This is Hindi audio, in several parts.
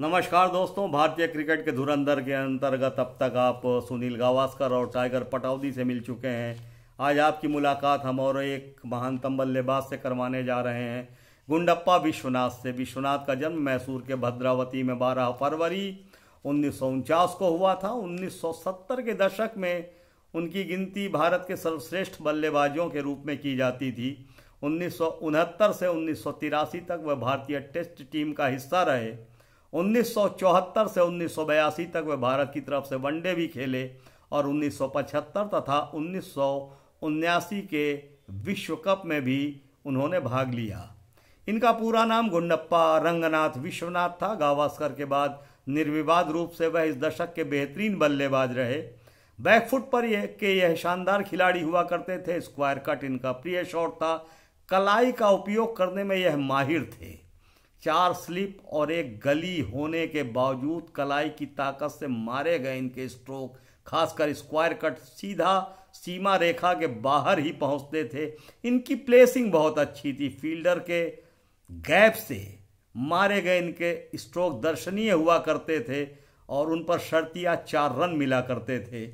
नमस्कार दोस्तों भारतीय क्रिकेट के धुरंधर के अंतर्गत अब तक आप सुनील गावास्कर और टाइगर पटौदी से मिल चुके हैं आज आपकी मुलाकात हम और एक महानतम बल्लेबाज से करवाने जा रहे हैं गुंडप्पा विश्वनाथ से विश्वनाथ का जन्म मैसूर के भद्रावती में 12 फरवरी उन्नीस को हुआ था 1970 के दशक में उनकी गिनती भारत के सर्वश्रेष्ठ बल्लेबाजों के रूप में की जाती थी उन्नीस से उन्नीस तक वह भारतीय टेस्ट टीम का हिस्सा रहे 1974 से उन्नीस तक वे भारत की तरफ से वनडे भी खेले और 1975 तथा उन्नीस के विश्व कप में भी उन्होंने भाग लिया इनका पूरा नाम गुंडप्पा रंगनाथ विश्वनाथ था गावास्कर के बाद निर्विवाद रूप से वह इस दशक के बेहतरीन बल्लेबाज रहे बैकफुट पर यह के यह शानदार खिलाड़ी हुआ करते थे स्क्वायर कट इनका प्रिय शॉट था कलाई का उपयोग करने में यह माहिर थे चार स्लिप और एक गली होने के बावजूद कलाई की ताकत से मारे गए इनके स्ट्रोक खासकर स्क्वायर कट सीधा सीमा रेखा के बाहर ही पहुंचते थे इनकी प्लेसिंग बहुत अच्छी थी फील्डर के गैप से मारे गए इनके स्ट्रोक दर्शनीय हुआ करते थे और उन पर शर्तिया चार रन मिला करते थे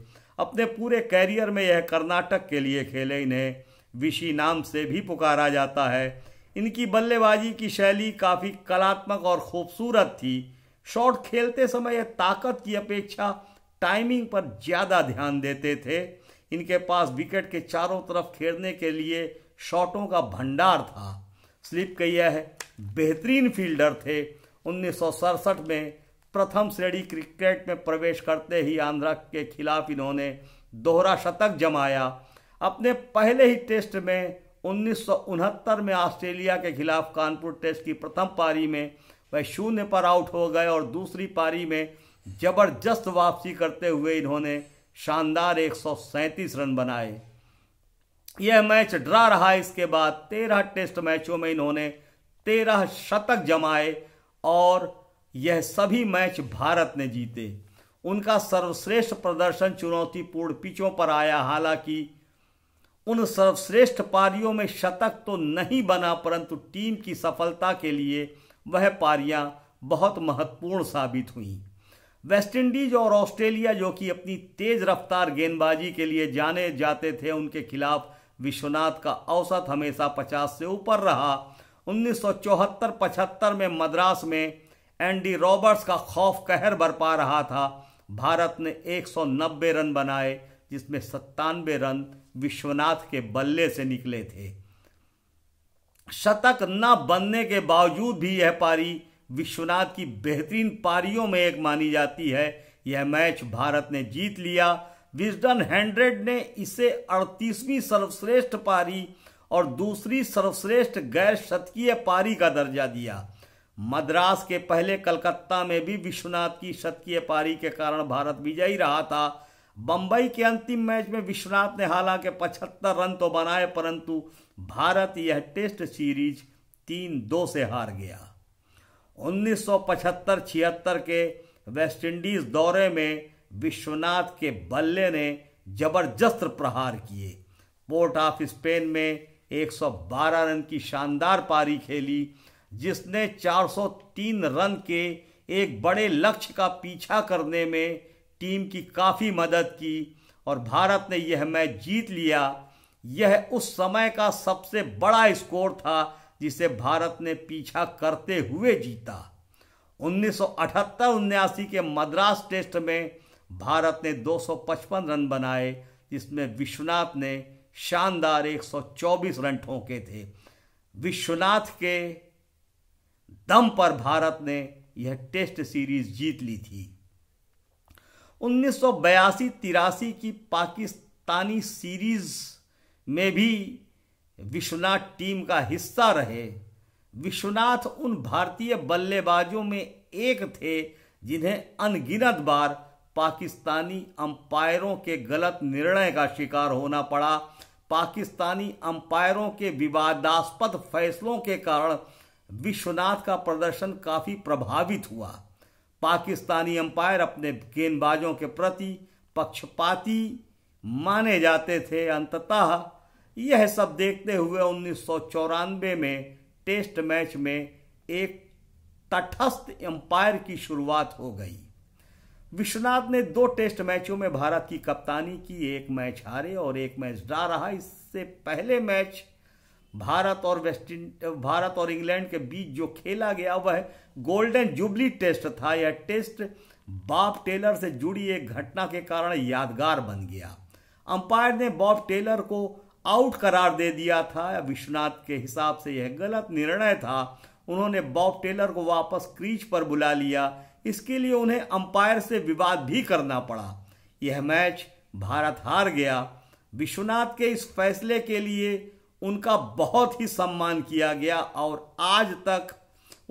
अपने पूरे कैरियर में यह कर्नाटक के लिए खेले इन्हें विशी नाम से भी पुकारा जाता है इनकी बल्लेबाजी की शैली काफ़ी कलात्मक और खूबसूरत थी शॉट खेलते समय यह ताकत की अपेक्षा टाइमिंग पर ज़्यादा ध्यान देते थे इनके पास विकेट के चारों तरफ खेलने के लिए शॉटों का भंडार था स्लिप कहिया है बेहतरीन फील्डर थे उन्नीस में प्रथम श्रेणी क्रिकेट में प्रवेश करते ही आंध्रा के खिलाफ इन्होंने दोहरा शतक जमाया अपने पहले ही टेस्ट में उन्नीस में ऑस्ट्रेलिया के खिलाफ कानपुर टेस्ट की प्रथम पारी में वह शून्य पर आउट हो गए और दूसरी पारी में जबरदस्त वापसी करते हुए इन्होंने शानदार एक रन बनाए यह मैच ड्रा रहा इसके बाद तेरह टेस्ट मैचों में इन्होंने तेरह शतक जमाए और यह सभी मैच भारत ने जीते उनका सर्वश्रेष्ठ प्रदर्शन चुनौतीपूर्ण पिचों पर आया हालांकि उन सर्वश्रेष्ठ पारियों में शतक तो नहीं बना परंतु टीम की सफलता के लिए वह पारियां बहुत महत्वपूर्ण साबित हुईं वेस्टइंडीज और ऑस्ट्रेलिया जो कि अपनी तेज रफ्तार गेंदबाजी के लिए जाने जाते थे उनके खिलाफ विश्वनाथ का औसत हमेशा 50 से ऊपर रहा 1974-75 में मद्रास में एंडी रॉबर्ट्स का खौफ कहर बरपा रहा था भारत ने 190 रन बनाए जिसमें सत्तानवे रन विश्वनाथ के बल्ले से निकले थे शतक न बनने के बावजूद भी यह पारी विश्वनाथ की बेहतरीन पारियों में एक मानी जाती है यह मैच भारत ने जीत लिया विजडन हैंड्रेड ने इसे 38वीं सर्वश्रेष्ठ पारी और दूसरी सर्वश्रेष्ठ गैर शतकीय पारी का दर्जा दिया मद्रास के पहले कलकत्ता में भी विश्वनाथ की शतकीय पारी के कारण भारत विजयी रहा था बंबई के अंतिम मैच में विश्वनाथ ने हालांकि 75 रन तो बनाए परंतु भारत यह टेस्ट सीरीज तीन दो से हार गया 1975 छिहत्तर के वेस्टइंडीज दौरे में विश्वनाथ के बल्ले ने जबरदस्त प्रहार किए पोर्ट ऑफ स्पेन में 112 रन की शानदार पारी खेली जिसने 403 रन के एक बड़े लक्ष्य का पीछा करने में टीम की काफ़ी मदद की और भारत ने यह मैच जीत लिया यह उस समय का सबसे बड़ा स्कोर था जिसे भारत ने पीछा करते हुए जीता 1978 सौ के मद्रास टेस्ट में भारत ने 255 रन बनाए जिसमें विश्वनाथ ने शानदार 124 रन ठोंके थे विश्वनाथ के दम पर भारत ने यह टेस्ट सीरीज जीत ली थी उन्नीस सौ बयासी तिरासी की पाकिस्तानी सीरीज में भी विश्वनाथ टीम का हिस्सा रहे विश्वनाथ उन भारतीय बल्लेबाजों में एक थे जिन्हें अनगिनत बार पाकिस्तानी अंपायरों के गलत निर्णय का शिकार होना पड़ा पाकिस्तानी अंपायरों के विवादास्पद फैसलों के कारण विश्वनाथ का प्रदर्शन काफी प्रभावित हुआ पाकिस्तानी अंपायर अपने गेंदबाजों के प्रति पक्षपाती माने जाते थे अंततः यह सब देखते हुए उन्नीस में टेस्ट मैच में एक तटस्थ एम्पायर की शुरुआत हो गई विश्वनाथ ने दो टेस्ट मैचों में भारत की कप्तानी की एक मैच हारे और एक मैच डा रहा इससे पहले मैच भारत और वेस्ट भारत और इंग्लैंड के बीच जो खेला गया वह गोल्डन जुबली टेस्ट था यह टेस्ट बॉब टेलर से जुड़ी एक घटना के कारण यादगार बन गया अंपायर ने बॉब टेलर को आउट करार दे दिया था विश्वनाथ के हिसाब से यह गलत निर्णय था उन्होंने बॉब टेलर को वापस क्रीज पर बुला लिया इसके लिए उन्हें अंपायर से विवाद भी करना पड़ा यह मैच भारत हार गया विश्वनाथ के इस फैसले के लिए उनका बहुत ही सम्मान किया गया और आज तक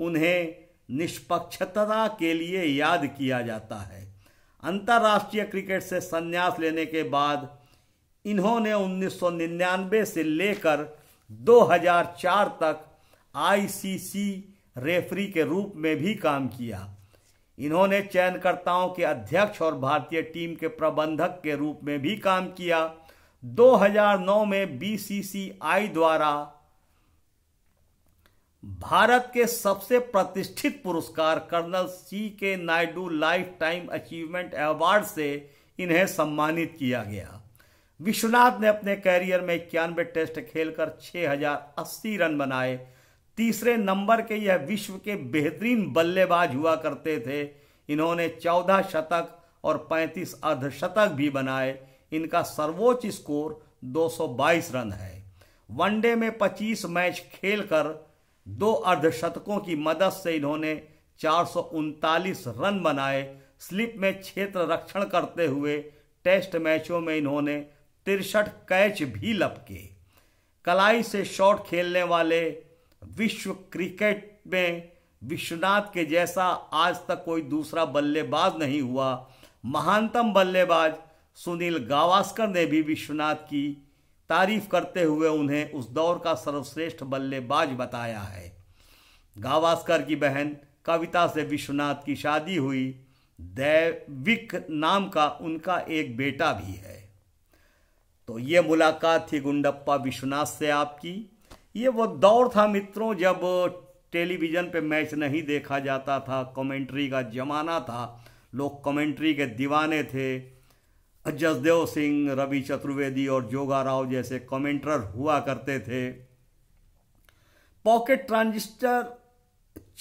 उन्हें निष्पक्षता के लिए याद किया जाता है अंतर्राष्ट्रीय क्रिकेट से संन्यास लेने के बाद इन्होंने 1999 से लेकर 2004 तक आईसीसी रेफरी के रूप में भी काम किया इन्होंने चयनकर्ताओं के अध्यक्ष और भारतीय टीम के प्रबंधक के रूप में भी काम किया 2009 में बीसीसीआई द्वारा भारत के सबसे प्रतिष्ठित पुरस्कार colonel C K Naidu lifetime achievement award से इन्हें सम्मानित किया गया विश्वनाथ ने अपने कैरियर में इक्यानवे टेस्ट खेलकर 6080 रन बनाए तीसरे नंबर के यह विश्व के बेहतरीन बल्लेबाज हुआ करते थे इन्होंने 14 शतक और 35 अर्धशतक भी बनाए इनका सर्वोच्च स्कोर 222 रन है वनडे में 25 मैच खेलकर दो अर्धशतकों की मदद से इन्होंने चार रन बनाए स्लिप में क्षेत्र रक्षण करते हुए टेस्ट मैचों में इन्होंने तिरसठ कैच भी लपके कलाई से शॉट खेलने वाले विश्व क्रिकेट में विश्वनाथ के जैसा आज तक कोई दूसरा बल्लेबाज नहीं हुआ महानतम बल्लेबाज सुनील गावस्कर ने भी विश्वनाथ की तारीफ करते हुए उन्हें उस दौर का सर्वश्रेष्ठ बल्लेबाज बताया है गावस्कर की बहन कविता से विश्वनाथ की शादी हुई दैविक नाम का उनका एक बेटा भी है तो ये मुलाकात थी गुंडप्पा विश्वनाथ से आपकी ये वो दौर था मित्रों जब टेलीविज़न पे मैच नहीं देखा जाता था कमेंट्री का ज़माना था लोग कमेंट्री के दीवाने थे जसदेव सिंह रवि चतुर्वेदी और जोगा राव जैसे कमेंटर हुआ करते थे पॉकेट ट्रांजिस्टर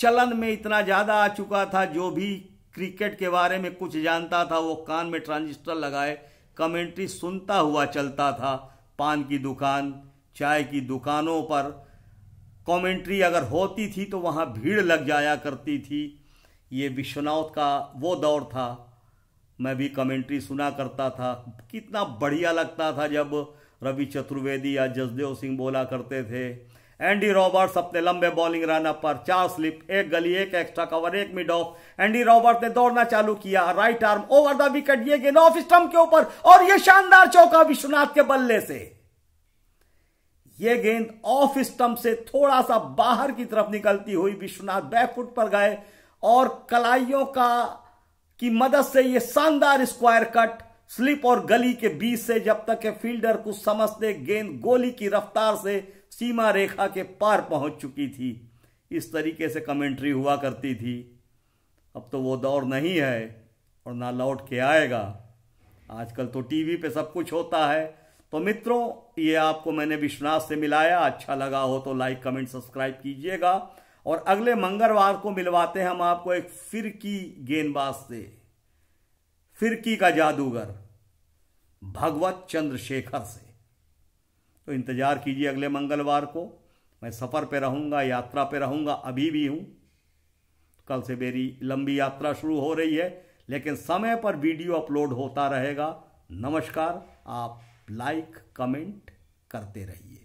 चलन में इतना ज़्यादा आ चुका था जो भी क्रिकेट के बारे में कुछ जानता था वो कान में ट्रांजिस्टर लगाए कमेंट्री सुनता हुआ चलता था पान की दुकान चाय की दुकानों पर कमेंट्री अगर होती थी तो वहाँ भीड़ लग जाया करती थी ये विश्वनाथ का वो दौर था मैं भी कमेंट्री सुना करता था कितना बढ़िया लगता था जब रवि चतुर्वेदी या जसदेव सिंह बोला करते थे एंडी रॉबर्ट्स अपने लंबे बॉलिंग रन पर चार स्लिप एक गली एक एक्स्ट्रा कवर एक मिड ऑफ एंडी रॉबर्ट ने दौड़ना चालू किया right arm over the wicket ये गेंद ऑफ स्टम्प के ऊपर और ये शानदार चौका विश्वनाथ के बल्ले से ये गेंद ऑफ स्टम्प से थोड़ा सा बाहर की तरफ निकलती हुई विश्वनाथ बैकफुट पर गए और कलाइयों का की मदद से यह शानदार स्क्वायर कट स्लिप और गली के बीच से जब तक के फील्डर को समझते गेंद गोली की रफ्तार से सीमा रेखा के पार पहुंच चुकी थी इस तरीके से कमेंट्री हुआ करती थी अब तो वो दौर नहीं है और ना लौट के आएगा आजकल तो टीवी पे सब कुछ होता है तो मित्रों ये आपको मैंने विश्वनाथ से मिलाया अच्छा लगा हो तो लाइक कमेंट सब्सक्राइब कीजिएगा और अगले मंगलवार को मिलवाते हैं हम आपको एक फिरकी गेंदबाज से फिरकी का जादूगर भगवत चंद्रशेखर से तो इंतजार कीजिए अगले मंगलवार को मैं सफ़र पे रहूंगा यात्रा पे रहूंगा अभी भी हूं कल से मेरी लंबी यात्रा शुरू हो रही है लेकिन समय पर वीडियो अपलोड होता रहेगा नमस्कार आप लाइक कमेंट करते रहिए